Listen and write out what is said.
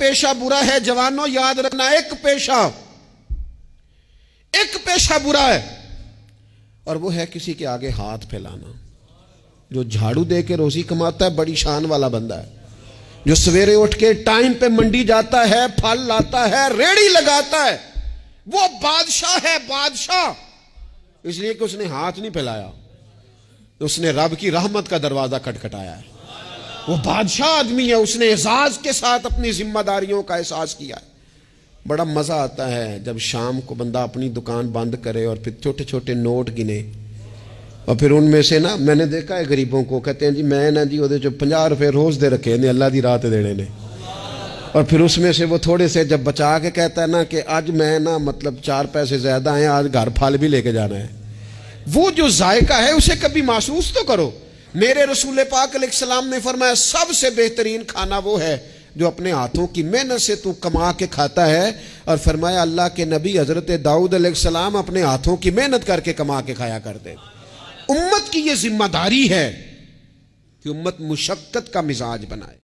पेशा बुरा है जवानों याद रखना एक पेशा एक पेशा बुरा है और वो है किसी के आगे हाथ फैलाना जो झाड़ू दे के रोजी कमाता है बड़ी शान वाला बंदा है जो सवेरे उठ के टाइम पे मंडी जाता है फल लाता है रेड़ी लगाता है वो बादशाह है बादशाह इसलिए कि उसने हाथ नहीं फैलाया उसने रब की रहमत का दरवाजा खटखटाया है वो बादशाह आदमी है उसने एजाज के साथ अपनी जिम्मेदारियों का एहसास किया है बड़ा मज़ा आता है जब शाम को बंदा अपनी दुकान बंद करे और फिर छोटे छोटे नोट गिने और फिर उनमें से ना मैंने देखा है गरीबों को कहते हैं जी मैं ना जी वो पंजा रुपये रोज़ दे रखे ने अल्लाह की रात देने ने और फिर उसमें से वो थोड़े से जब बचा के कहता है ना कि आज मैं ना मतलब चार पैसे ज़्यादा आए आज घर फाल भी लेके जाना है वो जो जायका है उसे कभी महसूस तो करो मेरे रसूल पाक सलाम ने फरमाया सबसे बेहतरीन खाना वो है जो अपने हाथों की मेहनत से तू कमा के खाता है और फरमाया अल्लाह के नबी हज़रत दाऊद सलाम अपने हाथों की मेहनत करके कमा के खाया करते उम्मत की ये जिम्मेदारी है कि उम्मत मुशक्क़त का मिजाज बनाए